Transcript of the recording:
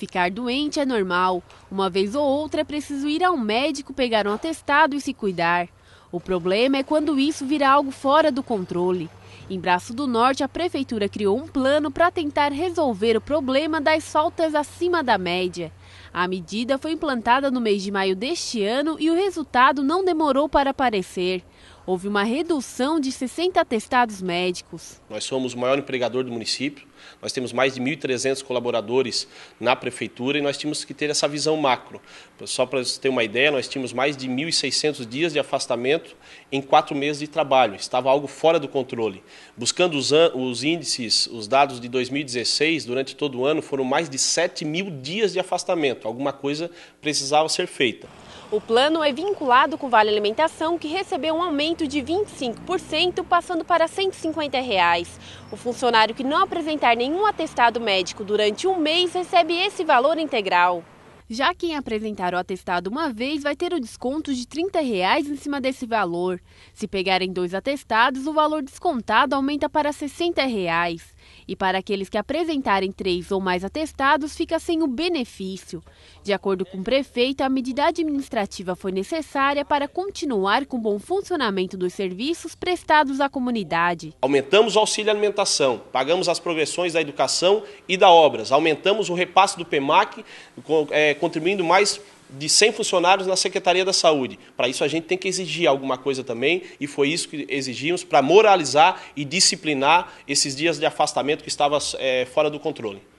Ficar doente é normal. Uma vez ou outra é preciso ir ao médico, pegar um atestado e se cuidar. O problema é quando isso vira algo fora do controle. Em Braço do Norte, a prefeitura criou um plano para tentar resolver o problema das faltas acima da média. A medida foi implantada no mês de maio deste ano e o resultado não demorou para aparecer houve uma redução de 60 atestados médicos. Nós somos o maior empregador do município, nós temos mais de 1.300 colaboradores na prefeitura e nós tínhamos que ter essa visão macro. Só para você ter uma ideia, nós tínhamos mais de 1.600 dias de afastamento em quatro meses de trabalho. Estava algo fora do controle. Buscando os, os índices, os dados de 2016, durante todo o ano, foram mais de 7 mil dias de afastamento. Alguma coisa precisava ser feita. O plano é vinculado com o Vale Alimentação, que recebeu um aumento aumento de 25%, passando para R$ 150. Reais. O funcionário que não apresentar nenhum atestado médico durante um mês recebe esse valor integral. Já quem apresentar o atestado uma vez vai ter o desconto de R$ 30 reais em cima desse valor. Se pegarem dois atestados, o valor descontado aumenta para R$ 60. Reais e para aqueles que apresentarem três ou mais atestados, fica sem o benefício. De acordo com o prefeito, a medida administrativa foi necessária para continuar com o bom funcionamento dos serviços prestados à comunidade. Aumentamos o auxílio alimentação, pagamos as progressões da educação e da obras, aumentamos o repasse do PEMAC, é, contribuindo mais de 100 funcionários na Secretaria da Saúde. Para isso a gente tem que exigir alguma coisa também, e foi isso que exigimos para moralizar e disciplinar esses dias de afastamento que estava é, fora do controle.